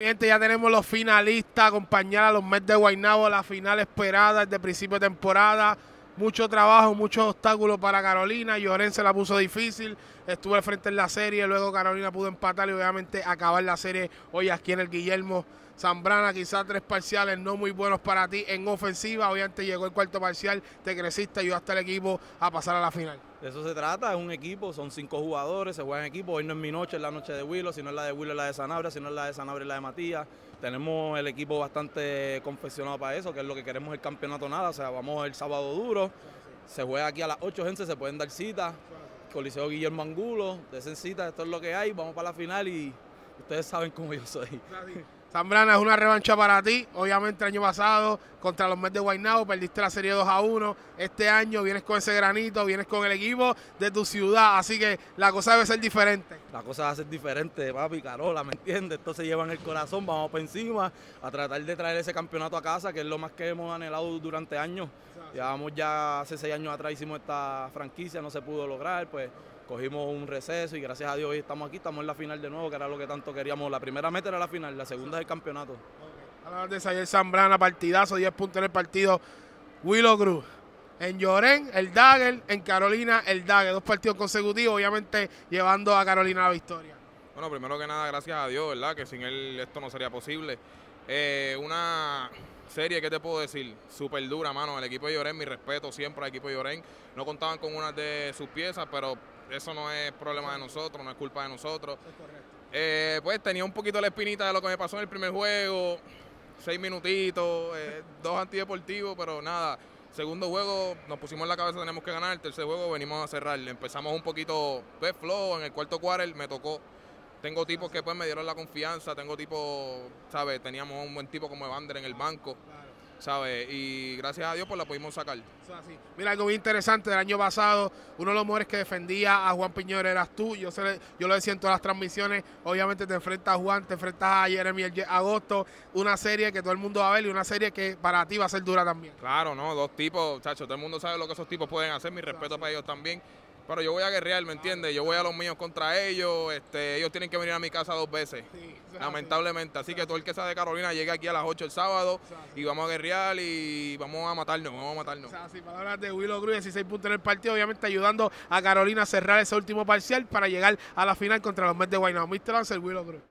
ya tenemos los finalistas, acompañar a los Mets de Guaynabo, la final esperada desde principio de temporada. Mucho trabajo, muchos obstáculos para Carolina. Lloren se la puso difícil, estuvo al frente en la serie, luego Carolina pudo empatar y obviamente acabar la serie hoy aquí en el Guillermo Zambrana. Quizás tres parciales no muy buenos para ti en ofensiva. Obviamente llegó el cuarto parcial, te creciste, ayudaste al equipo a pasar a la final. De eso se trata, es un equipo, son cinco jugadores, se juegan en equipo. Hoy no es mi noche, es la noche de Willow, si no es la de Willow, es la de Sanabria, si no es la de Sanabria, es la de Matías. Tenemos el equipo bastante confeccionado para eso, que es lo que queremos el campeonato nada, o sea, vamos el sábado duro. Se juega aquí a las ocho gente, se pueden dar cita, Coliseo Guillermo Angulo, de citas, esto es lo que hay, vamos para la final y ustedes saben cómo yo soy. Zambrana es una revancha para ti. Obviamente el año pasado contra los Mets de Guaynabo perdiste la serie 2 a 1. Este año vienes con ese granito, vienes con el equipo de tu ciudad. Así que la cosa debe ser diferente. La cosa va a ser diferente, papi, Carola, ¿me entiendes? Entonces llevan el corazón, vamos para encima a tratar de traer ese campeonato a casa, que es lo más que hemos anhelado durante años. Llevamos ya hace seis años atrás, hicimos esta franquicia, no se pudo lograr, pues cogimos un receso y gracias a Dios hoy estamos aquí, estamos en la final de nuevo, que era lo que tanto queríamos. La primera meta era la final, la segunda es el campeonato. A la de Sayer Zambrana, partidazo, 10 puntos en el partido. Willow Cruz. En Llorén, el Dagger, en Carolina, el Dagger. Dos partidos consecutivos, obviamente llevando a Carolina a la victoria. Bueno, primero que nada, gracias a Dios, ¿verdad? Que sin él esto no sería posible. Eh, una serie, ¿qué te puedo decir? Súper dura, mano. El equipo de Llorén, mi respeto siempre al equipo de Llorén. No contaban con una de sus piezas, pero eso no es problema de nosotros, no es culpa de nosotros. Eh, pues tenía un poquito la espinita de lo que me pasó en el primer juego, seis minutitos, eh, dos antideportivos, pero nada. Segundo juego nos pusimos en la cabeza, tenemos que ganar. tercer juego venimos a cerrar. Empezamos un poquito, de pues, flow. En el cuarto quarter me tocó. Tengo tipos que pues me dieron la confianza. Tengo tipos, ¿sabes? Teníamos un buen tipo como Evander en el banco. ¿sabes? Y gracias a Dios pues la pudimos sacar. Mira, algo muy interesante del año pasado, uno de los mujeres que defendía a Juan Piñor eras tú, yo, se yo lo decía en todas las transmisiones, obviamente te enfrentas a Juan, te enfrentas a Jeremy agosto, una serie que todo el mundo va a ver y una serie que para ti va a ser dura también. Claro, no, dos tipos, chacho, todo el mundo sabe lo que esos tipos pueden hacer, mi respeto para ellos también. Pero yo voy a guerrear, ¿me entiendes? Yo voy a los míos contra ellos. Este, ellos tienen que venir a mi casa dos veces, lamentablemente. Así que todo el que sea de Carolina llegue aquí a las 8 el sábado y vamos a guerrear y vamos a matarnos, vamos a matarnos. Así, palabras de Willow Cruz, 16 puntos en el partido, obviamente ayudando a Carolina a cerrar ese último parcial para llegar a la final contra los Mets de Guaynabo. Mr. Lancer, Willow Cruz.